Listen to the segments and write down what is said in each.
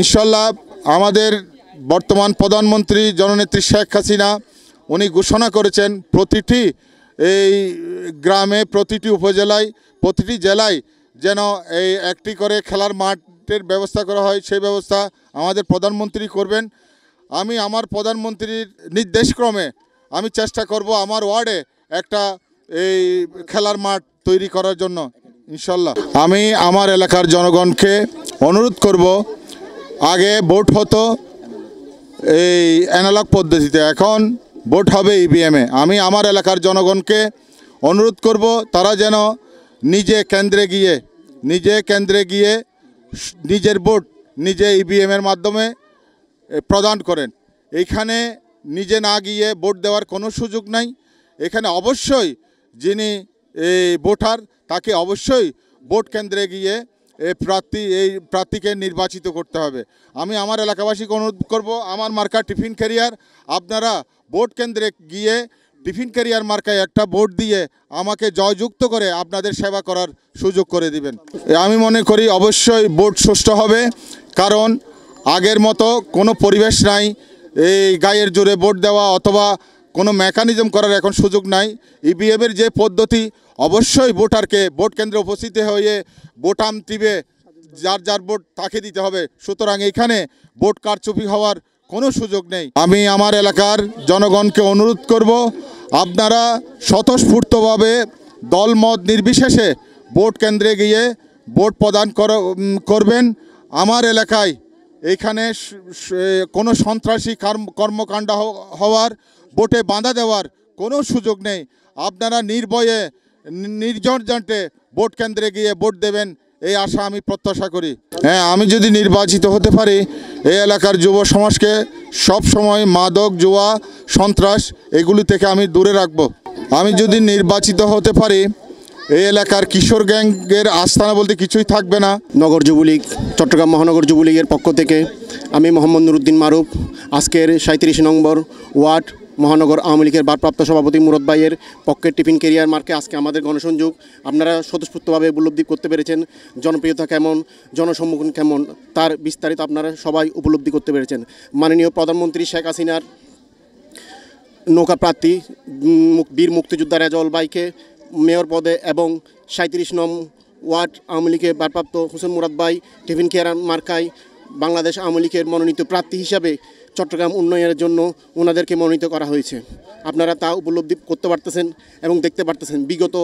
ইনশাল্লাহ আমাদের বর্তমান প্রধানমন্ত্রী জননেত্রী শেখ হাসিনা উনি ঘোষণা করেছেন প্রতিটি এই গ্রামে প্রতিটি উপজেলায় প্রতিটি জেলায় যেন এই একটি করে খেলার মাঠের ব্যবস্থা করা হয় সেই ব্যবস্থা আমাদের প্রধানমন্ত্রী করবেন আমি আমার প্রধানমন্ত্রীর নির্দেশক্রমে আমি চেষ্টা করব আমার ওয়ার্ডে একটা এই খেলার মাঠ তৈরি করার জন্য ইনশাল্লাহ আমি আমার এলাকার জনগণকে অনুরোধ করব আগে ভোট হতো এই অ্যানালগ পদ্ধতিতে এখন ভোট হবে ইভিএমে e আমি আমার এলাকার জনগণকে অনুরোধ করব তারা যেন নিজে কেন্দ্রে গিয়ে নিজে কেন্দ্রে গিয়ে নিজের ভোট নিজে ইভিএমের e মাধ্যমে প্রদান করেন এখানে নিজে না গিয়ে ভোট দেওয়ার কোনো সুযোগ নাই এখানে অবশ্যই যিনি এই ভোটার তাকে অবশ্যই ভোট কেন্দ্রে গিয়ে এই প্রার্থী এই প্রার্থীকে নির্বাচিত করতে হবে আমি আমার এলাকাবাসীকে অনুরোধ করব আমার মার্কা টিফিন ক্যারিয়ার আপনারা ভোট কেন্দ্রে গিয়ে টিফিন ক্যারিয়ার মার্কায় একটা ভোট দিয়ে আমাকে জয়যুক্ত করে আপনাদের সেবা করার সুযোগ করে দিবেন আমি মনে করি অবশ্যই ভোট সুষ্ঠু হবে কারণ আগের মতো কোনো পরিবেশ নাই এই গায়ের জোরে ভোট দেওয়া অথবা কোনো মেকানিজম করার এখন সুযোগ নাই ইভিএমের e যে পদ্ধতি অবশ্যই ভোটারকে ভোট কেন্দ্রে উপস্থিত হয়ে বোটাম টিপে যার যার ভোট তাকে দিতে হবে সুতরাং এখানে ভোট কারচুপি হওয়ার কোনো সুযোগ নেই আমি আমার এলাকার জনগণকে অনুরোধ করব আপনারা স্বতঃস্ফূর্তভাবে দলমত নির্বিশেষে ভোট কেন্দ্রে গিয়ে ভোট প্রদান করবেন আমার এলাকায় এখানে কোনো সন্ত্রাসী কর্মকাণ্ড হওয়ার ভোটে বাঁধা দেওয়ার কোনো সুযোগ নেই আপনারা নির্ভয়ে নির্জন জন্টে ভোট কেন্দ্রে গিয়ে ভোট দেবেন এই আশা আমি প্রত্যাশা করি হ্যাঁ আমি যদি নির্বাচিত হতে পারি এই এলাকার যুব সমাজকে সব সময় মাদক জুয়া সন্ত্রাস এগুলি থেকে আমি দূরে রাখব আমি যদি নির্বাচিত হতে পারি এই এলাকার কিশোর গ্যাংয়ের আস্থানা বলতে কিছুই থাকবে না নগর যুবলীগ চট্টগ্রাম মহানগর যুবলীগের পক্ষ থেকে আমি মোহাম্মদ নুরুদ্দিন মারুফ আজকের সাঁত্রিশ নম্বর ওয়ার্ড মহানগর আওয়ামী লীগের ভারপ্রাপ্ত সভাপতি মুরদ ভাইয়ের পক্ষের টিফিন কেরিয়ার মার্কে আজকে আমাদের গণসংযোগ আপনারা স্বতঃস্ফূর্তভাবে উপলব্ধি করতে পেরেছেন জনপ্রিয়তা কেমন জনসম্মুখীন কেমন তার বিস্তারিত আপনারা সবাই উপলব্ধি করতে পেরেছেন মাননীয় প্রধানমন্ত্রী শেখ হাসিনার নৌকা প্রার্থী বীর মুক্তিযোদ্ধা রেজল ভাইকে মেয়র পদে এবং সাঁত্রিশ নম ওয়ার্ড আওয়ামী লীগের ভারপ্রাপ্ত হোসেন মুরাদ ভাই টিফিন কেয়ার মার্কায় বাংলাদেশ আওয়ামী লীগের মনোনীত প্রার্থী হিসাবে চট্টগ্রাম উন্নয়নের জন্য ওনাদেরকে মনোনীত করা হয়েছে আপনারা তা উপলব্ধি করতে পারতেছেন এবং দেখতে পারতেছেন বিগত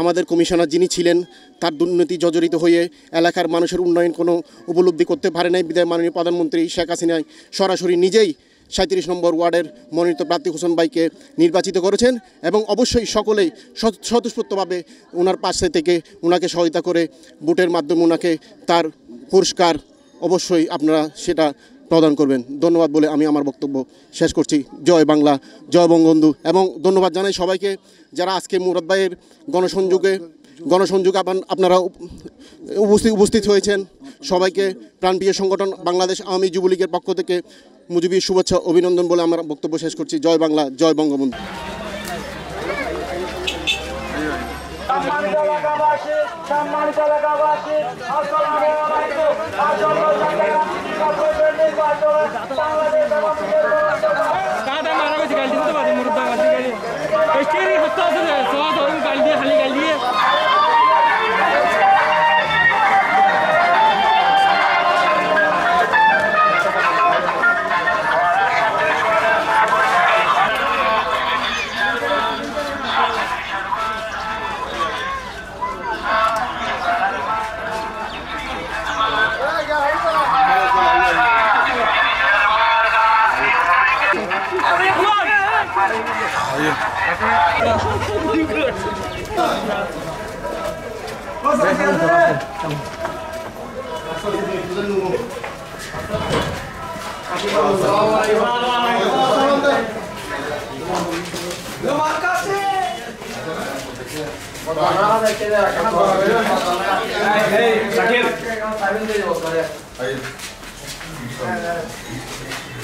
আমাদের কমিশনার যিনি ছিলেন তার দুর্নীতি জর্জরিত হয়ে এলাকার মানুষের উন্নয়ন কোনো উপলব্ধি করতে পারে নাই বিদায় মাননীয় প্রধানমন্ত্রী শেখ হাসিনায় সরাসরি নিজেই সাঁত্রিশ নম্বর ওয়ার্ডের মনোনীত প্রার্থী হোসেন বাইকে নির্বাচিত করেছেন এবং অবশ্যই সকলেই স্বতঃস্ফূর্তভাবে ওনার পাশে থেকে ওনাকে সহায়তা করে ভোটের মাধ্যমে ওনাকে তার পুরস্কার অবশ্যই আপনারা সেটা প্রদান করবেন ধন্যবাদ বলে আমি আমার বক্তব্য শেষ করছি জয় বাংলা জয় বঙ্গবন্ধু এবং ধন্যবাদ জানাই সবাইকে যারা আজকে মুরাদ ভাইয়ের গণসংযোগে গণসংযোগ আপনারা উপস্থিত উপস্থিত হয়েছেন সবাইকে প্রাণপ্রিয় সংগঠন বাংলাদেশ আওয়ামী যুবলীগের পক্ষ থেকে মুজিবির শুভেচ্ছা অভিনন্দন বলে আমার বক্তব্য শেষ করছি জয় বাংলা জয় বঙ্গবন্ধু সম্মানিত এলাকাবাসী আসসালামু আলাইকুম 啊。Terima kasih.